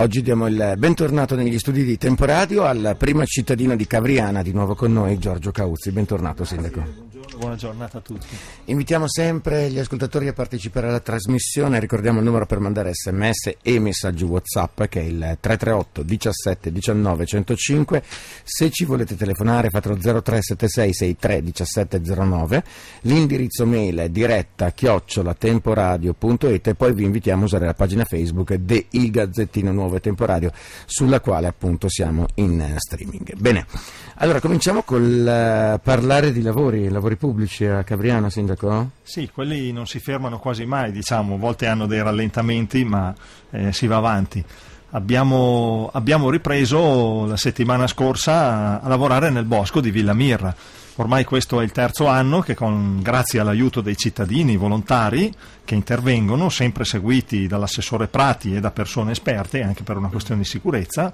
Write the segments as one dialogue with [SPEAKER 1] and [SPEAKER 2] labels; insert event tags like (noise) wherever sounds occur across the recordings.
[SPEAKER 1] Oggi diamo il bentornato negli studi di Temporadio al prima cittadino di Cavriana, di nuovo con noi Giorgio Cauzzi. Bentornato Sindaco
[SPEAKER 2] buona giornata a tutti.
[SPEAKER 1] Invitiamo sempre gli ascoltatori a partecipare alla trasmissione, ricordiamo il numero per mandare sms e messaggi whatsapp che è il 338 17 19 105, se ci volete telefonare fatelo 0376 63 17 09, l'indirizzo mail è diretta chiocciolatemporadio.it e poi vi invitiamo a usare la pagina Facebook de Il Gazzettino Nuovo e Temporadio sulla quale appunto siamo in streaming. Bene. Allora, cominciamo col uh, parlare di lavori, lavori pubblici a Cabriano, Sindaco?
[SPEAKER 2] Sì, quelli non si fermano quasi mai, diciamo, a volte hanno dei rallentamenti, ma eh, si va avanti. Abbiamo, abbiamo, ripreso la settimana scorsa a, lavorare nel bosco di Villa Mirra. Ormai questo è il terzo anno che con, grazie all'aiuto dei cittadini volontari che intervengono, sempre seguiti dall'assessore Prati e da persone esperte, anche per una questione di sicurezza,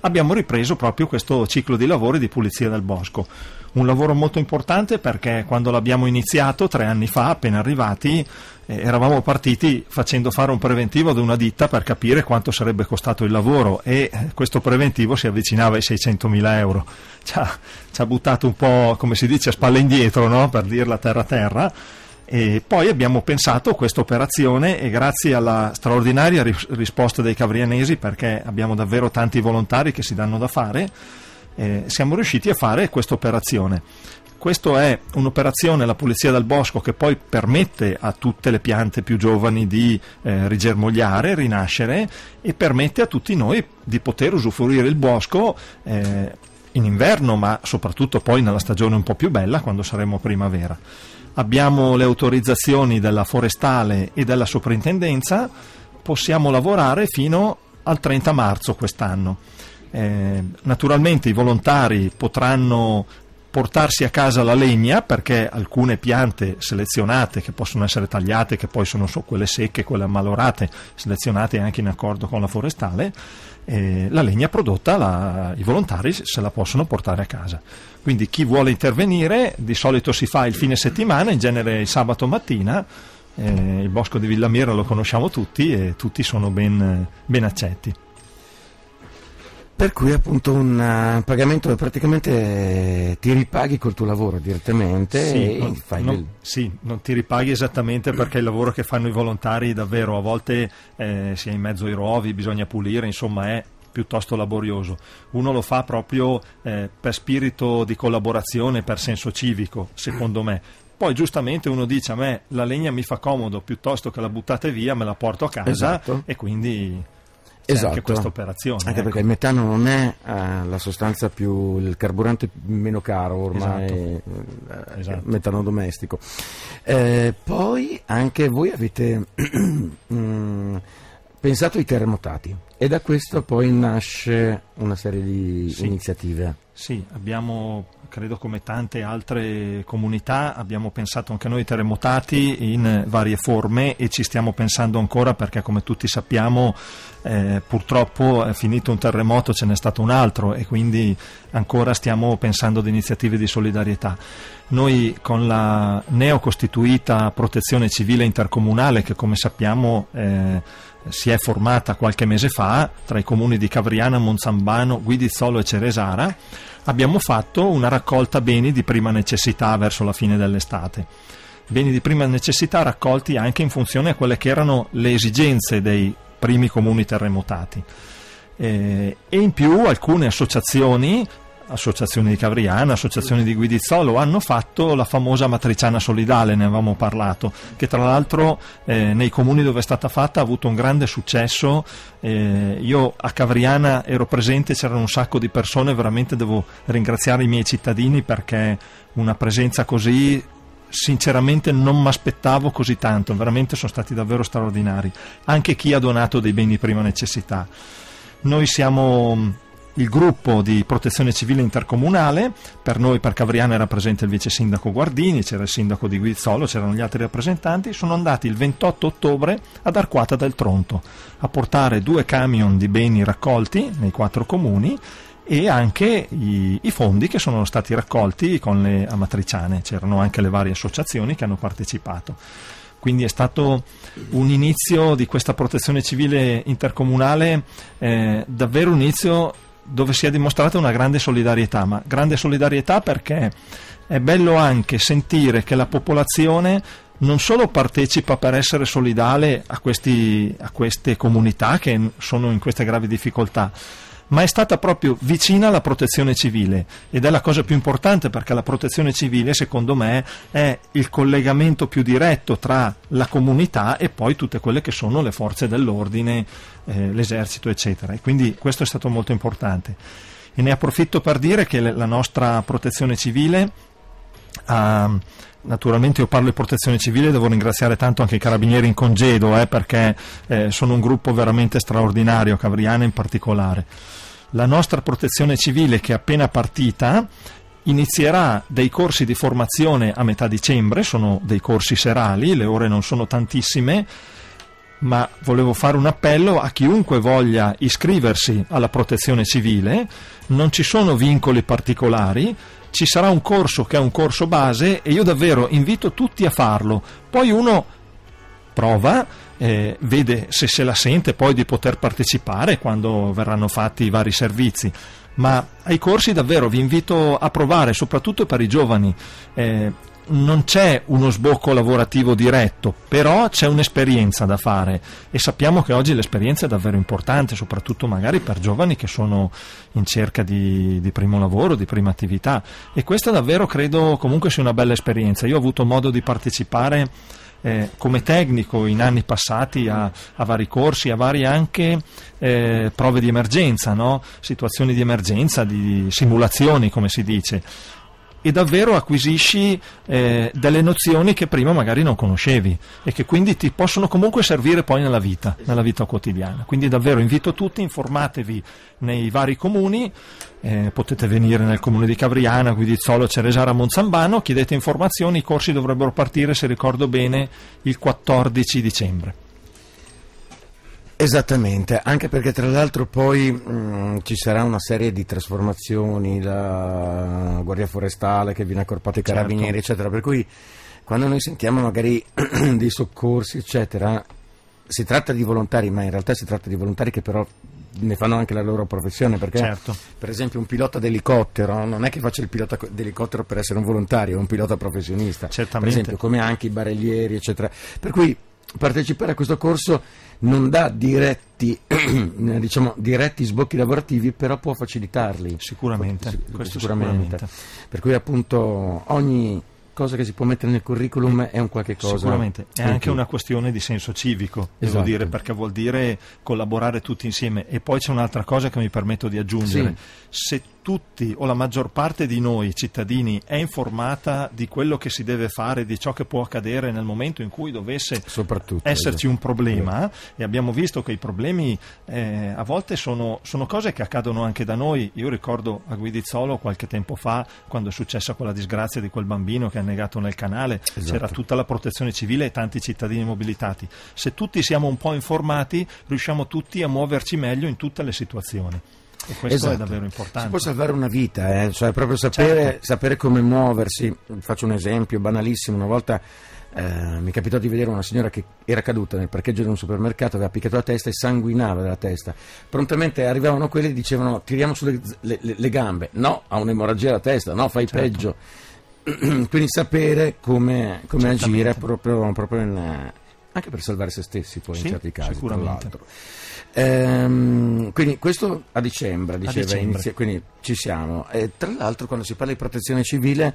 [SPEAKER 2] abbiamo ripreso proprio questo ciclo di lavori di pulizia del bosco. Un lavoro molto importante perché quando l'abbiamo iniziato tre anni fa, appena arrivati, eh, eravamo partiti facendo fare un preventivo ad una ditta per capire quanto sarebbe costato il lavoro e eh, questo preventivo si avvicinava ai 600.000 euro. Ci ha, ci ha buttato un po', come si dice, a spalle indietro, no? per dirla terra terra e poi abbiamo pensato a questa operazione e grazie alla straordinaria risposta dei cavrianesi, perché abbiamo davvero tanti volontari che si danno da fare, eh, siamo riusciti a fare questa operazione. Questa è un'operazione, la pulizia del bosco, che poi permette a tutte le piante più giovani di eh, rigermogliare, rinascere e permette a tutti noi di poter usufruire il bosco. Eh, in inverno, ma soprattutto poi nella stagione un po' più bella, quando saremo primavera abbiamo le autorizzazioni della forestale e della soprintendenza, possiamo lavorare fino al 30 marzo quest'anno. Eh, naturalmente i volontari potranno portarsi a casa la legna perché alcune piante selezionate che possono essere tagliate, che poi sono so, quelle secche, quelle ammalorate, selezionate anche in accordo con la forestale, eh, la legna prodotta la, i volontari se la possono portare a casa. Quindi chi vuole intervenire di solito si fa il fine settimana, in genere il sabato mattina, eh, il bosco di Villamira lo conosciamo tutti e tutti sono ben, ben accetti.
[SPEAKER 1] Per cui appunto un eh, pagamento dove praticamente eh, ti ripaghi col tuo lavoro direttamente sì, non, non, del...
[SPEAKER 2] sì, non ti ripaghi esattamente perché il lavoro che fanno i volontari davvero a volte eh, si è in mezzo ai rovi, bisogna pulire, insomma è piuttosto laborioso. Uno lo fa proprio eh, per spirito di collaborazione, per senso civico, secondo me. Poi giustamente uno dice a me la legna mi fa comodo piuttosto che la buttate via, me la porto a casa esatto. e quindi esatto. anche questa operazione. Anche ecco. perché
[SPEAKER 1] il metano non è eh, la sostanza più il carburante meno caro ormai, esatto. Eh, esatto. metano domestico. Eh, poi anche voi avete (clears throat) mm, pensato ai terremotati e da questo poi nasce una serie di sì. iniziative.
[SPEAKER 2] Sì, abbiamo, credo come tante altre comunità, abbiamo pensato anche noi terremotati in varie forme e ci stiamo pensando ancora perché come tutti sappiamo eh, purtroppo è finito un terremoto, ce n'è stato un altro e quindi ancora stiamo pensando ad iniziative di solidarietà. Noi con la neocostituita protezione civile intercomunale che come sappiamo eh, si è formata qualche mese fa tra i comuni di Cavriana, Monzambano, Guidizzolo e Ceresara, abbiamo fatto una raccolta beni di prima necessità verso la fine dell'estate. Beni di prima necessità raccolti anche in funzione a quelle che erano le esigenze dei primi comuni terremotati. Eh, e in più alcune associazioni associazioni di Cavriana, associazioni di Guidizzolo, hanno fatto la famosa matriciana solidale, ne avevamo parlato, che tra l'altro eh, nei comuni dove è stata fatta ha avuto un grande successo. Eh, io a Cavriana ero presente, c'erano un sacco di persone, veramente devo ringraziare i miei cittadini perché una presenza così sinceramente non mi aspettavo così tanto, veramente sono stati davvero straordinari, anche chi ha donato dei beni di prima necessità. Noi siamo il gruppo di protezione civile intercomunale, per noi per Cavriana era presente il vice sindaco Guardini, c'era il sindaco di Guizzolo, c'erano gli altri rappresentanti, sono andati il 28 ottobre ad Arquata del Tronto a portare due camion di beni raccolti nei quattro comuni e anche i, i, fondi che sono stati raccolti con le amatriciane, c'erano anche le varie associazioni che hanno partecipato. Quindi è stato un inizio di questa protezione civile intercomunale, eh, davvero un inizio dove si è dimostrata una grande solidarietà, ma grande solidarietà perché è bello anche sentire che la popolazione non solo partecipa per essere solidale a, questi, a queste comunità che sono in queste gravi difficoltà, ma è stata proprio vicina alla protezione civile ed è la cosa più importante perché la protezione civile secondo me è il collegamento più diretto tra la comunità e poi tutte quelle che sono le forze dell'ordine, eh, l'esercito eccetera e quindi questo è stato molto importante. E ne approfitto per dire che la nostra protezione civile Um, Naturalmente io parlo di protezione civile, devo ringraziare tanto anche i carabinieri in congedo eh, perché eh, sono un gruppo veramente straordinario, Cavriana in particolare. La nostra protezione civile che è appena partita inizierà dei corsi di formazione a metà dicembre, sono dei corsi serali, le ore non sono tantissime, ma volevo fare un appello a chiunque voglia iscriversi alla protezione civile, non ci sono vincoli particolari, ci sarà un corso che è un corso base e io davvero invito tutti a farlo. Poi uno prova, eh, vede se se la sente poi di poter partecipare quando verranno fatti i vari servizi. Ma ai corsi davvero vi invito a provare, soprattutto per i giovani. Eh, non c'è uno sbocco lavorativo diretto, però c'è un'esperienza da fare e sappiamo che oggi l'esperienza è davvero importante, soprattutto magari per giovani che sono in cerca di, di primo lavoro, di prima attività e questa davvero credo comunque sia una bella esperienza. Io ho avuto modo di partecipare eh, come tecnico in anni passati a, a vari corsi, a varie anche eh, prove di emergenza, no? situazioni di emergenza, di simulazioni come si dice e davvero acquisisci eh, delle nozioni che prima magari non conoscevi e che quindi ti possono comunque servire poi nella vita, nella vita quotidiana. Quindi davvero invito tutti, informatevi nei vari comuni, eh, potete venire nel comune di Cavriana, Guidizzolo, Ceresara, Monzambano, chiedete informazioni, i corsi dovrebbero partire, se ricordo bene, il 14 dicembre. Esattamente, anche perché tra
[SPEAKER 1] l'altro poi mh, mm, ci sarà una serie di trasformazioni, la Guardia Forestale che viene accorpata ai certo. carabinieri, certo. eccetera, per cui quando noi sentiamo magari (clears throat) dei soccorsi, eccetera, si tratta di volontari, ma in realtà si tratta di volontari che però ne fanno anche la loro professione perché certo. per esempio un pilota d'elicottero non è che faccia il pilota d'elicottero per essere un volontario, è un pilota professionista, Certamente. per esempio come anche i barellieri eccetera, per cui partecipare a questo corso non dà diretti, (clears throat) eh, diciamo, diretti sbocchi lavorativi, però può facilitarli. Sicuramente, Pot- sicuramente. sicuramente. Per cui appunto ogni cosa che si può mettere nel curriculum eh, è un qualche cosa. Sicuramente, è anche, una
[SPEAKER 2] questione di senso civico, esatto. dire, perché vuol dire collaborare tutti insieme. E poi c'è un'altra cosa che mi permetto di aggiungere. Sì. Se tutti o la maggior parte di noi cittadini è informata di quello che si deve fare, di ciò che può accadere nel momento in cui dovesse esserci un problema e abbiamo visto che i problemi eh, a volte sono, sono, cose che accadono anche da noi. Io ricordo a Guidizzolo qualche tempo fa quando è successa quella disgrazia di quel bambino che è annegato nel canale, esatto. c'era tutta la protezione civile e tanti cittadini mobilitati. Se tutti siamo un po' informati riusciamo tutti a muoverci meglio in tutte le situazioni. E questo esatto. è davvero importante. Si
[SPEAKER 1] può salvare una vita, eh? cioè proprio certo. sapere, certo. sapere come muoversi. Faccio un esempio banalissimo, una volta... Eh, mi capitato di vedere una signora che era caduta nel parcheggio di un supermercato, aveva picchiato la testa e sanguinava dalla testa. Prontamente arrivavano quelli e dicevano: Tiriamo sulle le, le gambe. No, ha un'emorragia alla testa, no, fai certo. peggio. (clears throat) Quindi sapere come, come agire proprio, proprio in, anche per salvare se stessi poi sì, in certi casi tra l'altro ehm, quindi questo a dicembre, diceva, a dicembre. Inizia, quindi ci siamo e tra l'altro quando si parla di protezione civile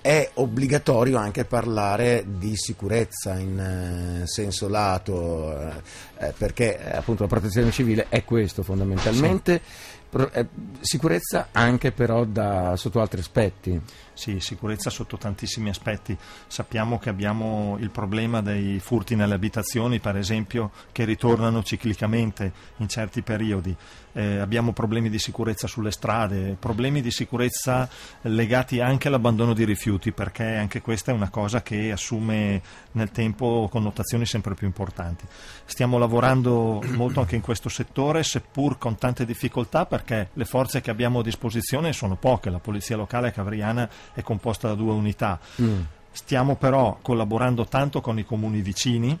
[SPEAKER 1] è obbligatorio anche parlare di sicurezza in eh, senso lato eh, eh perché eh, appunto la protezione civile è questo
[SPEAKER 2] fondamentalmente sì eh, sicurezza anche però da, sotto altri aspetti. Sì, sicurezza sotto tantissimi aspetti. Sappiamo che abbiamo il problema dei furti nelle abitazioni, per esempio, che ritornano ciclicamente in certi periodi eh, abbiamo problemi di sicurezza sulle strade, problemi di sicurezza legati anche all'abbandono di rifiuti, perché anche questa è una cosa che assume nel tempo connotazioni sempre più importanti. Stiamo lavorando molto anche in questo settore, seppur con tante difficoltà, perché le forze che abbiamo a disposizione sono poche, la Polizia Locale Cavriana è composta da due unità. Mm. Stiamo però collaborando tanto con i comuni vicini,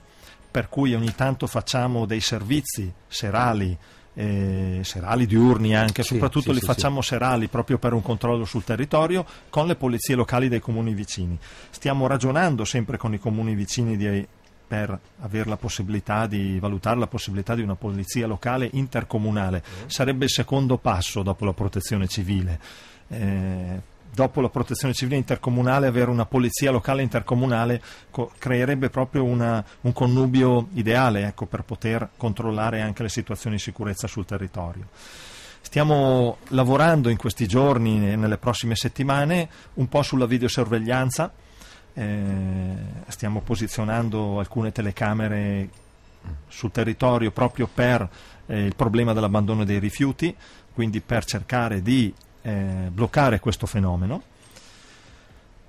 [SPEAKER 2] per cui ogni tanto facciamo dei servizi serali eh, serali diurni anche, sì, soprattutto sì, li sì, facciamo serali proprio per un controllo sul territorio con le polizie locali dei comuni vicini. Stiamo ragionando sempre con i comuni vicini di, per avere la possibilità di valutare la possibilità di una polizia locale intercomunale. Mm. Sarebbe il secondo passo dopo la protezione civile. Eh, dopo la protezione civile intercomunale avere una polizia locale intercomunale co- creerebbe proprio una, un connubio ideale ecco, per poter controllare anche le situazioni di sicurezza sul territorio. Stiamo lavorando in questi giorni e nelle prossime settimane un po' sulla videosorveglianza, eh, stiamo posizionando alcune telecamere sul territorio proprio per eh, il problema dell'abbandono dei rifiuti, quindi per cercare di eh, bloccare questo fenomeno.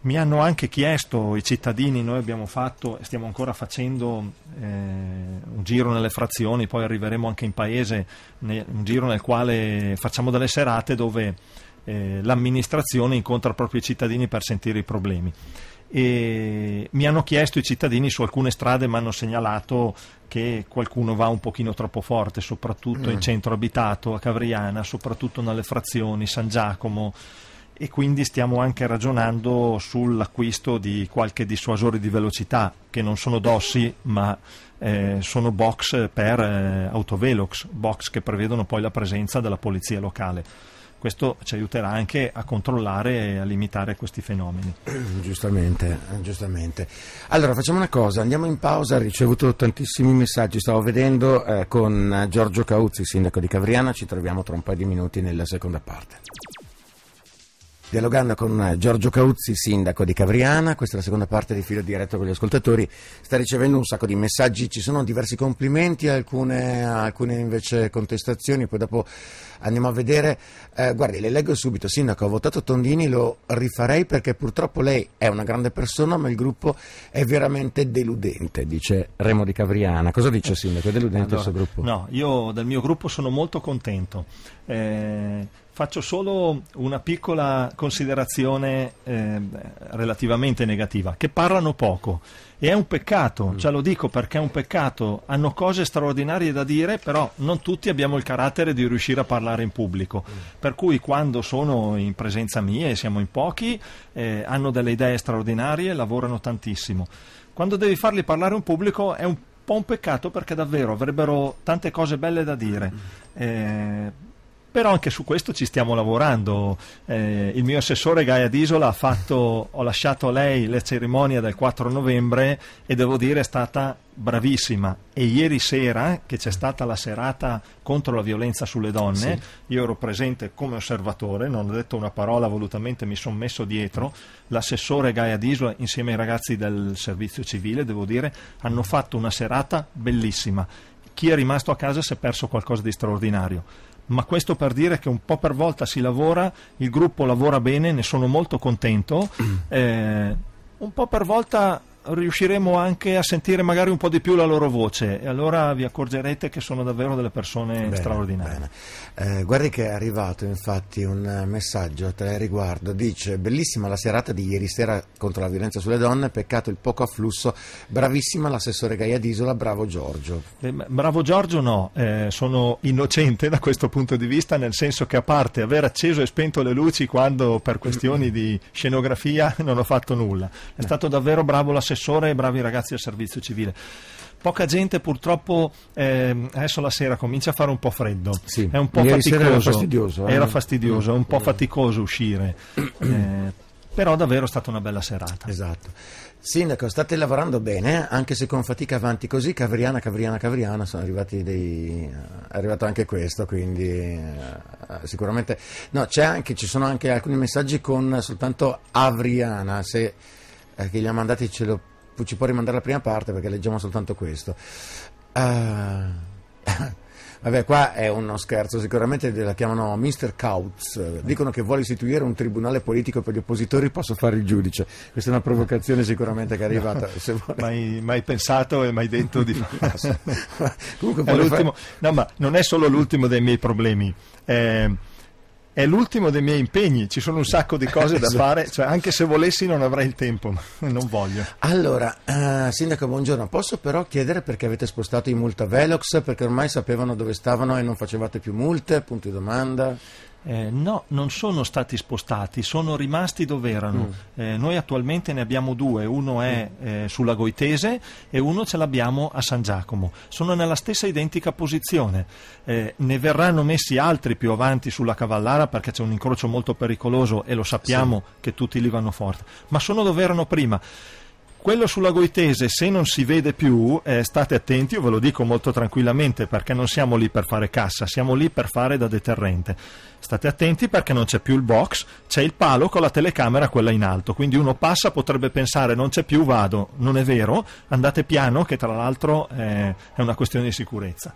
[SPEAKER 2] Mi hanno anche chiesto i cittadini, noi abbiamo fatto e stiamo ancora facendo eh, un giro nelle frazioni, poi arriveremo anche in paese, ne, un giro nel quale facciamo delle serate dove eh, l'amministrazione incontra proprio i cittadini per sentire i problemi e mi hanno chiesto i cittadini su alcune strade mi hanno segnalato che qualcuno va un pochino troppo forte soprattutto mm. in centro abitato a Cavriana soprattutto nelle frazioni San Giacomo e quindi stiamo anche ragionando sull'acquisto di qualche dissuasore di velocità che non sono dossi ma eh, sono box per eh, autovelox box che prevedono poi la presenza della polizia locale questo ci aiuterà anche a controllare e a limitare questi fenomeni.
[SPEAKER 1] (clears throat) Giustamente, giustamente. Allora facciamo una cosa, andiamo in pausa, ho ricevuto tantissimi messaggi, stavo vedendo eh, con Giorgio Cauzzi, sindaco di Cavriana, ci troviamo tra un paio di minuti nella seconda parte dialogando con eh, Giorgio Cauzzi, sindaco di Cavriana. Questa è la seconda parte di filo diretto con gli ascoltatori. Sta ricevendo un sacco di messaggi, ci sono diversi complimenti, alcune, alcune invece contestazioni, poi dopo andiamo a vedere. Eh, guardi, le leggo subito. Sindaco, ho votato Tondini, lo rifarei perché purtroppo lei è una grande persona, ma il gruppo è veramente deludente, dice Remo di Cavriana. Cosa dice Sindaco? È deludente allora, il suo gruppo?
[SPEAKER 2] No, io dal mio gruppo sono molto contento. Eh, Faccio solo una piccola considerazione eh, relativamente negativa, che parlano poco e è un peccato, mm. ce lo dico perché è un peccato, hanno cose straordinarie da dire, però non tutti abbiamo il carattere di riuscire a parlare in pubblico, mm. per cui quando sono in presenza mia e siamo in pochi, eh, hanno delle idee straordinarie, lavorano tantissimo. Quando devi farli parlare in pubblico è un po' un peccato perché davvero avrebbero tante cose belle da dire. Mm. Eh, però anche su questo ci stiamo lavorando. Eh, il mio assessore Gaia Disola ha fatto, ho lasciato a lei la cerimonia del 4 novembre e devo dire è stata bravissima e ieri sera che c'è stata la serata contro la violenza sulle donne sì. io ero presente come osservatore non ho detto una parola volutamente mi sono messo dietro l'assessore Gaia Disola insieme ai ragazzi del servizio civile devo dire hanno fatto una serata bellissima chi è rimasto a casa si è perso qualcosa di straordinario ma questo per dire che un po' per volta si lavora, il gruppo lavora bene, ne sono molto contento. (clears throat) Eh, un po' per volta riusciremo anche a sentire magari un po' di più la loro voce e allora vi accorgerete che sono davvero delle persone bene, straordinarie. Bene. Eh, guardi che è arrivato infatti un messaggio a te riguardo, dice bellissima
[SPEAKER 1] la serata di ieri sera contro la violenza sulle donne, peccato il poco afflusso, bravissima l'assessore Gaia D'Isola, bravo Giorgio.
[SPEAKER 2] Eh, bravo Giorgio no, eh, sono innocente da questo punto di vista, nel senso che a parte aver acceso e spento le luci quando per questioni di scenografia (laughs) non ho fatto nulla, è eh. stato davvero bravo l'assessore e bravi ragazzi del servizio civile poca gente purtroppo eh, adesso la sera comincia a fare un po' freddo, sì. è un po' Ieri faticoso, era fastidioso, eh? era fastidioso, un po' mm. faticoso uscire, (clears throat) eh, però
[SPEAKER 1] davvero è stata una bella serata. Esatto. Sindaco, state lavorando bene, anche se con fatica avanti così, Cavriana, Cavriana, Cavriana, sono arrivati dei... è arrivato anche questo, quindi eh, sicuramente... No, anche, ci sono anche alcuni messaggi con soltanto Avriana, se eh, che li ha mandati ce lo ci può rimandare la prima parte perché leggiamo soltanto questo. Uh... (laughs) Vabbè, qua è uno scherzo, sicuramente la chiamano Mr. Kautz. Dicono che vuole istituire un tribunale politico per gli oppositori,
[SPEAKER 2] posso fare il giudice. Questa è una provocazione sicuramente che è arrivata. No, mai, mai, pensato e mai detto di (laughs) Comunque, è fare... No, ma non è solo l'ultimo dei miei problemi. Eh, è l'ultimo dei miei impegni, ci sono un sacco di cose da esatto. fare, cioè anche se volessi non avrei il tempo, ma non voglio. Allora, uh, Sindaco, buongiorno, posso
[SPEAKER 1] però chiedere perché avete spostato i multa velox, perché ormai sapevano dove stavano e non facevate più
[SPEAKER 2] multe, punto di domanda? Eh, no, non sono stati spostati, sono rimasti dove erano. Mm. Eh, noi attualmente ne abbiamo due, uno è mm. eh, sulla Goitese e uno ce l'abbiamo a San Giacomo. Sono nella stessa identica posizione. Eh, ne verranno messi altri più avanti sulla Cavallara perché c'è un incrocio molto pericoloso e lo sappiamo sì. che tutti lì vanno forte, ma sono dove erano prima. Quello sulla Goitese, se non si vede più, eh, state attenti, io ve lo dico molto tranquillamente perché non siamo lì per fare cassa, siamo lì per fare da deterrente. State attenti perché non c'è più il box, c'è il palo con la telecamera quella in alto, quindi uno passa potrebbe pensare non c'è più, vado, non è vero, andate piano che tra l'altro eh, è una questione di sicurezza.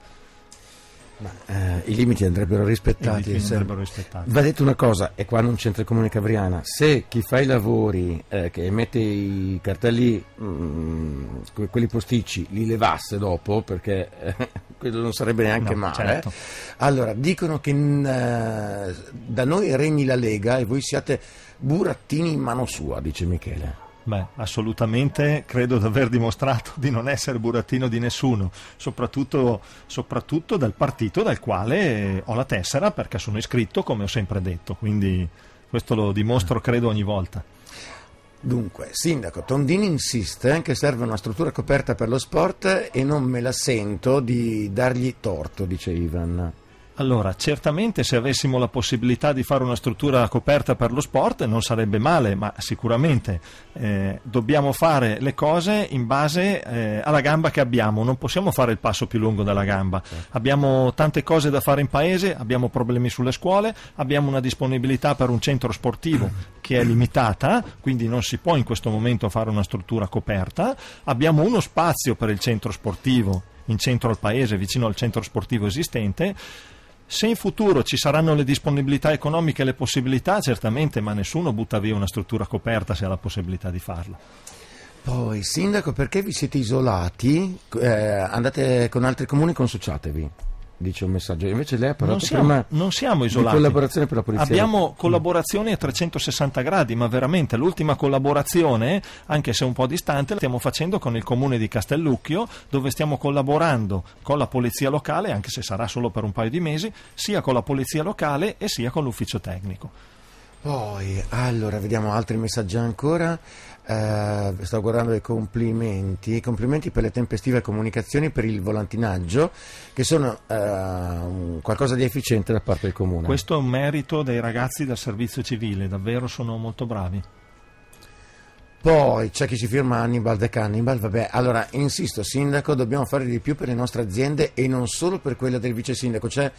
[SPEAKER 2] Ma,
[SPEAKER 1] eh, I limiti andrebbero rispettati. Limiti andrebbero rispettati. Va detto una cosa, e qua non c'entra il comune cabriana, se chi fa i lavori, eh, che emette i cartelli, mh, mm, quelli posticci, li levasse dopo, perché eh, (laughs) quello non sarebbe neanche no, male, certo. Eh. allora dicono che mh, eh, da noi regni la Lega e voi siate burattini in
[SPEAKER 2] mano sua, dice Michele. Beh, assolutamente credo di aver dimostrato di non essere burattino di nessuno, soprattutto, soprattutto dal partito dal quale ho la tessera perché sono iscritto, come ho sempre detto, quindi questo lo dimostro credo ogni volta. Dunque, Sindaco, Tondini insiste che
[SPEAKER 1] serve una struttura coperta per lo sport e non me la sento di dargli torto, dice Ivan.
[SPEAKER 2] Allora, certamente se avessimo la possibilità di fare una struttura coperta per lo sport non sarebbe male, ma sicuramente eh, dobbiamo fare le cose in base eh, alla gamba che abbiamo, non possiamo fare il passo più lungo della gamba. Certo. Abbiamo tante cose da fare in paese, abbiamo problemi sulle scuole, abbiamo una disponibilità per un centro sportivo (coughs) che è limitata, quindi non si può in questo momento fare una struttura coperta, abbiamo uno spazio per il centro sportivo in centro al paese, vicino al centro sportivo esistente se in futuro ci saranno le disponibilità economiche e le possibilità, certamente, ma nessuno butta via una struttura coperta se ha la possibilità di farlo.
[SPEAKER 1] Poi, Sindaco, perché vi siete isolati? Eh, andate con altri comuni, e consociatevi dice un messaggio. Invece lei ha parlato non siamo, prima non siamo isolati. di collaborazione per la polizia. Abbiamo
[SPEAKER 2] collaborazioni a 360 gradi, ma veramente l'ultima collaborazione, anche se un po' distante, la stiamo facendo con il comune di Castellucchio, dove stiamo collaborando con la polizia locale, anche se sarà solo per un paio di mesi, sia con la polizia locale e sia con l'ufficio tecnico.
[SPEAKER 1] Poi, allora, vediamo altri messaggi ancora. Eh, sto guardando i complimenti. Complimenti per le tempestive comunicazioni per il volantinaggio, che sono eh, qualcosa di efficiente
[SPEAKER 2] da parte del comune. Questo è un merito dei ragazzi del servizio civile, davvero sono molto bravi.
[SPEAKER 1] Poi c'è chi si firma Hannibal de Cannibal, vabbè, allora insisto, sindaco, dobbiamo fare di più per le nostre aziende e non solo per quella del vice sindaco, c'è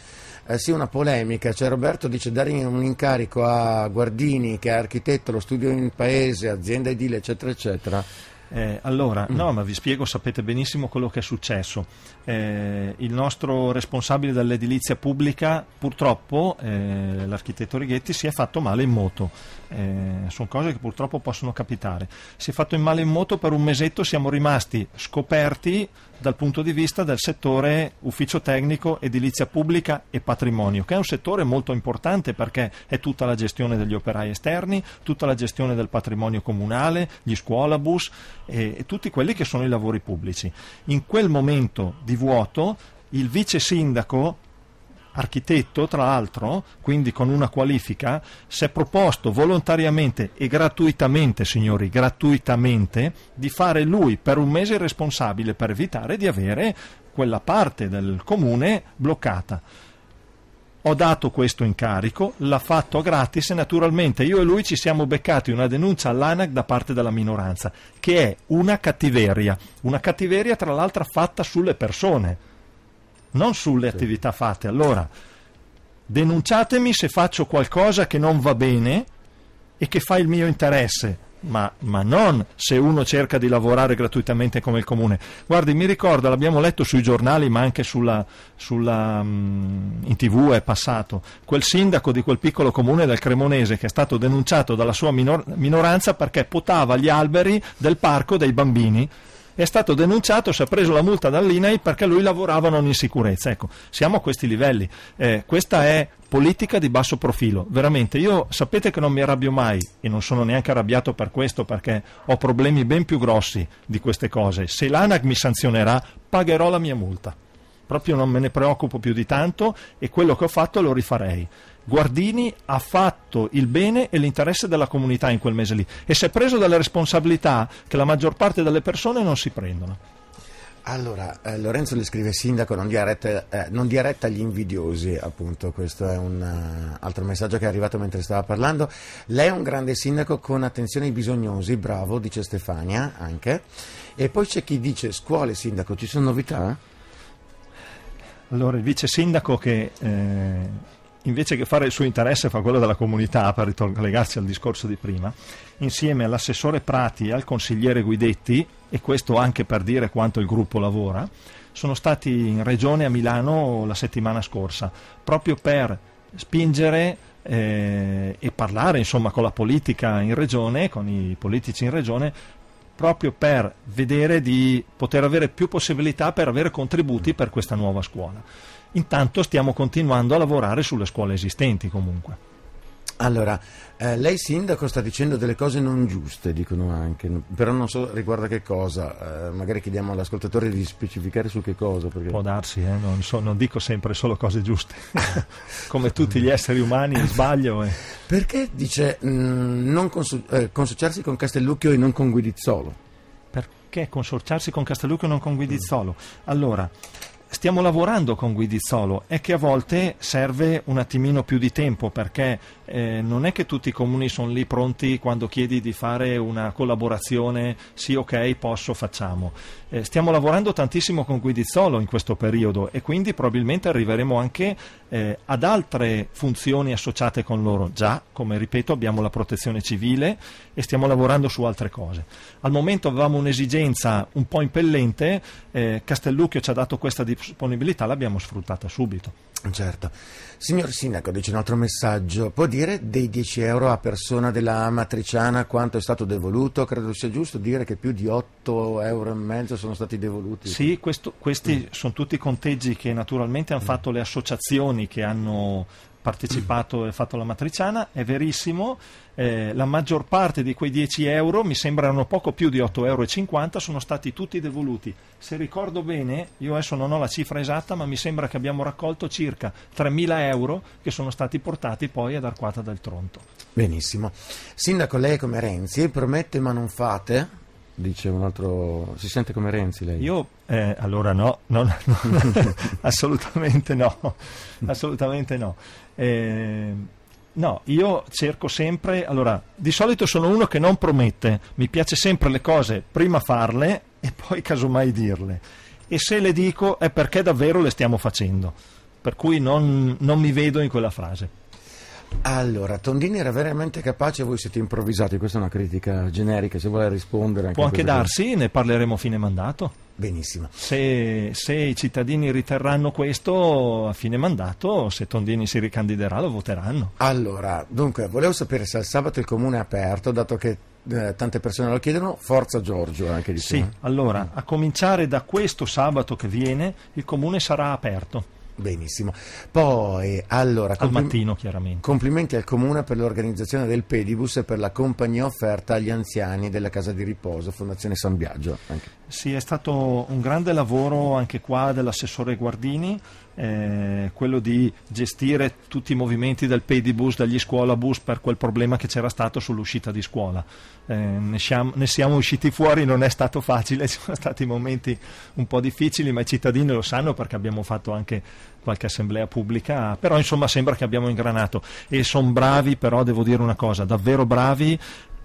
[SPEAKER 1] eh, sì una polemica, cioè Roberto dice dare un incarico a Guardini che è architetto, lo studio in paese, azienda edile eccetera eccetera.
[SPEAKER 2] Eh, allora, mm. no, ma vi spiego, sapete benissimo quello che è successo. Eh, il nostro responsabile dell'edilizia pubblica, purtroppo, eh, l'architetto Righetti, si è fatto male in moto eh, sono cose che purtroppo possono capitare. Si è fatto il male in moto per un mesetto, siamo rimasti scoperti dal punto di vista del settore ufficio tecnico, edilizia pubblica e patrimonio, che è un settore molto importante perché è tutta la gestione degli operai esterni, tutta la gestione del patrimonio comunale, gli scuolabus e, e tutti quelli che sono i lavori pubblici. In quel momento di vuoto il vice sindaco architetto tra l'altro, quindi con una qualifica, si è proposto volontariamente e gratuitamente, signori, gratuitamente, di fare lui per un mese responsabile per evitare di avere quella parte del comune bloccata. Ho dato questo incarico, l'ha fatto gratis e naturalmente io e lui ci siamo beccati una denuncia all'ANAC da parte della minoranza, che è una cattiveria, una cattiveria tra l'altro fatta sulle persone non sulle attività fatte. Allora, denunciatemi se faccio qualcosa che non va bene e che fa il mio interesse. Ma, ma, non se uno cerca di lavorare gratuitamente come il comune. Guardi, mi ricorda, l'abbiamo letto sui giornali, ma anche sulla, sulla, mm, in tv è passato, quel sindaco di quel piccolo comune del Cremonese che è stato denunciato dalla sua minor- minoranza perché potava gli alberi del parco dei bambini è stato denunciato, si è preso la multa dall'INAI perché lui lavorava non in sicurezza. Ecco, siamo a questi livelli. Eh, questa è politica di basso profilo, veramente. Io sapete che non mi arrabbio mai e non sono neanche arrabbiato per questo perché ho problemi ben più grossi di queste cose. Se l'ANAC mi sanzionerà, pagherò la mia multa proprio non me ne preoccupo più di tanto e quello che ho fatto lo rifarei. Guardini ha fatto il bene e l'interesse della comunità in quel mese lì e si è preso delle responsabilità che la maggior parte delle persone non si prendono.
[SPEAKER 1] Allora, eh, Lorenzo le scrive Sindaco, non dia, retta, eh, non dia retta agli invidiosi, appunto, questo è un uh, altro messaggio che è arrivato mentre stava parlando. Lei è un grande sindaco con attenzione ai bisognosi, bravo, dice Stefania anche. E poi c'è chi dice scuole, sindaco,
[SPEAKER 2] ci sono novità? Allora, il vice sindaco che eh, invece che fare il suo interesse fa quello della comunità, per ricollegarsi al discorso di prima, insieme all'assessore Prati e al consigliere Guidetti, e questo anche per dire quanto il gruppo lavora, sono stati in regione a Milano la settimana scorsa, proprio per spingere eh, e parlare insomma, con la politica in regione, con i politici in regione, proprio per vedere di poter avere più possibilità per avere contributi per questa nuova scuola. Intanto stiamo continuando a lavorare sulle scuole esistenti comunque. Allora, eh, lei sindaco sta dicendo delle cose
[SPEAKER 1] non giuste, dicono anche, però non so riguardo a che cosa, eh, magari chiediamo all'ascoltatore di
[SPEAKER 2] specificare su che cosa. Perché... Può darsi, eh? non, so, non, dico sempre solo cose giuste, (laughs) come tutti gli esseri umani sbaglio. Eh. Perché dice mh, mm, consu- eh, consociarsi con Castellucchio e non con Guidizzolo? Perché consorciarsi con Castellucchio e non con Guidizzolo? Allora, stiamo lavorando con Guidizzolo, è che a volte serve un attimino più di tempo perché eh, non è che tutti i comuni sono lì pronti quando chiedi di fare una collaborazione, sì ok posso, facciamo. Eh, stiamo lavorando tantissimo con Guidizzolo in questo periodo e quindi probabilmente arriveremo anche eh, ad altre funzioni associate con loro. Già, come ripeto, abbiamo la protezione civile e stiamo lavorando su altre cose. Al momento avevamo un'esigenza un po' impellente, eh, Castellucchio ci ha dato questa disponibilità, l'abbiamo sfruttata subito. Certo. Signor
[SPEAKER 1] Sindaco, dice un altro messaggio, può dire dei 10 euro a persona della matriciana quanto è stato devoluto? Credo sia giusto dire che più di 8 euro e mezzo sono stati devoluti.
[SPEAKER 2] Sì, questo, questi mm. sono tutti i conteggi che naturalmente hanno mm. fatto le associazioni che hanno partecipato e fatto la matriciana, è verissimo, eh, la maggior parte di quei 10 euro, mi sembrano poco più di 8,50 euro, sono stati tutti devoluti. Se ricordo bene, io adesso non ho la cifra esatta, ma mi sembra che abbiamo raccolto circa 3.000 euro che sono stati portati poi ad Arquata del Tronto.
[SPEAKER 1] Benissimo. Sindaco, lei come Renzi promette ma non fate? dice un altro. Si sente come Renzi lei? Io
[SPEAKER 2] eh, allora no, no, no, no assolutamente no, assolutamente no. Eh, no, io cerco sempre, allora, di solito sono uno che non promette, mi piace sempre le cose, prima farle (laughs) e poi casomai dirle. E se le dico è perché davvero le stiamo facendo, per cui non, non mi vedo in quella frase. Allora, Tondini era veramente capace, voi siete improvvisati, questa è una
[SPEAKER 1] critica generica, se vuole rispondere. Anche Può anche darsi,
[SPEAKER 2] ne parleremo a fine mandato. Benissimo. Se, se, i cittadini riterranno questo a fine mandato, se Tondini si ricandiderà lo voteranno.
[SPEAKER 1] Allora, dunque, volevo sapere se al sabato il comune è aperto, dato che
[SPEAKER 2] eh, tante persone lo chiedono, forza Giorgio anche di Sì, allora, a cominciare da questo sabato che viene, il comune sarà aperto. Benissimo. Poi, allora, al mattino chiaramente. Complimenti
[SPEAKER 1] al Comune per l'organizzazione del Pedibus e per la compagnia offerta agli anziani della Casa di Riposo, Fondazione San Biagio. Anche.
[SPEAKER 2] Sì, è stato un grande lavoro anche qua dell'assessore Guardini eh, quello di gestire tutti i movimenti del pedibus, dagli scuolabus per quel problema che c'era stato sull'uscita di scuola. Eh, ne, siamo, ne, siamo, usciti fuori, non è stato facile, (laughs) ci sono stati momenti un po' difficili, ma i cittadini lo sanno perché abbiamo fatto anche qualche assemblea pubblica, però insomma sembra che abbiamo ingranato e sono bravi però, devo dire una cosa, davvero bravi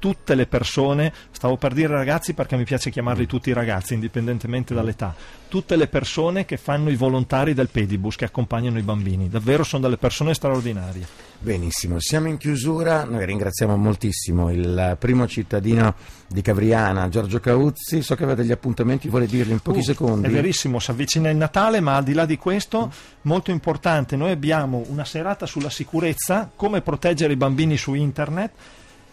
[SPEAKER 2] tutte le persone, stavo per dire ragazzi perché mi piace chiamarli tutti ragazzi, indipendentemente dall'età, tutte le persone che fanno i volontari del pedibus, che accompagnano i bambini, davvero sono delle persone straordinarie.
[SPEAKER 1] Benissimo, siamo in chiusura, noi ringraziamo moltissimo il primo cittadino di Cavriana, Giorgio Cauzzi, so che aveva degli appuntamenti, vuole dirli in pochi uh, secondi. È
[SPEAKER 2] verissimo, si avvicina il Natale, ma al di là di questo, molto importante, noi abbiamo una serata sulla sicurezza, come proteggere i bambini su internet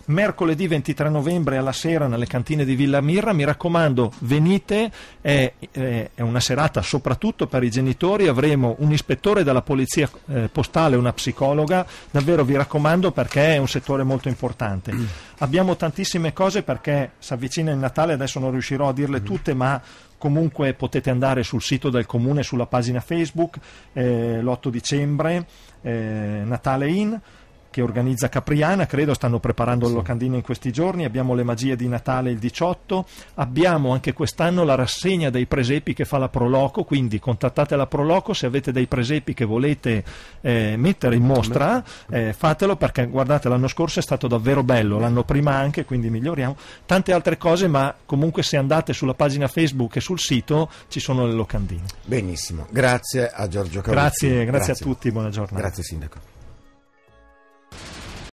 [SPEAKER 2] mercoledì 23 novembre alla sera nelle cantine di Villa Mirra. Mi raccomando, venite, è, è, una serata soprattutto per i genitori. Avremo un ispettore della polizia eh, postale, una psicologa. Davvero vi raccomando perché è un settore molto importante. Mm. Abbiamo tantissime cose perché si avvicina il Natale, adesso non riuscirò a dirle mm. tutte, ma comunque potete andare sul sito del comune, sulla pagina Facebook, eh, l'8 dicembre, eh, Natale In che organizza Capriana, credo stanno preparando sì. il locandino in questi giorni, abbiamo le magie di Natale il 18, abbiamo anche quest'anno la rassegna dei presepi che fa la Proloco, quindi contattate la Proloco se avete dei presepi che volete eh, mettere in mostra, eh, fatelo perché guardate l'anno scorso è stato davvero bello, l'anno prima anche, quindi miglioriamo, tante altre cose, ma comunque se andate sulla pagina Facebook e sul sito ci sono le locandine. Benissimo, grazie a Giorgio Caruso. Grazie, grazie, grazie a tutti, buona giornata. Grazie Sindaco.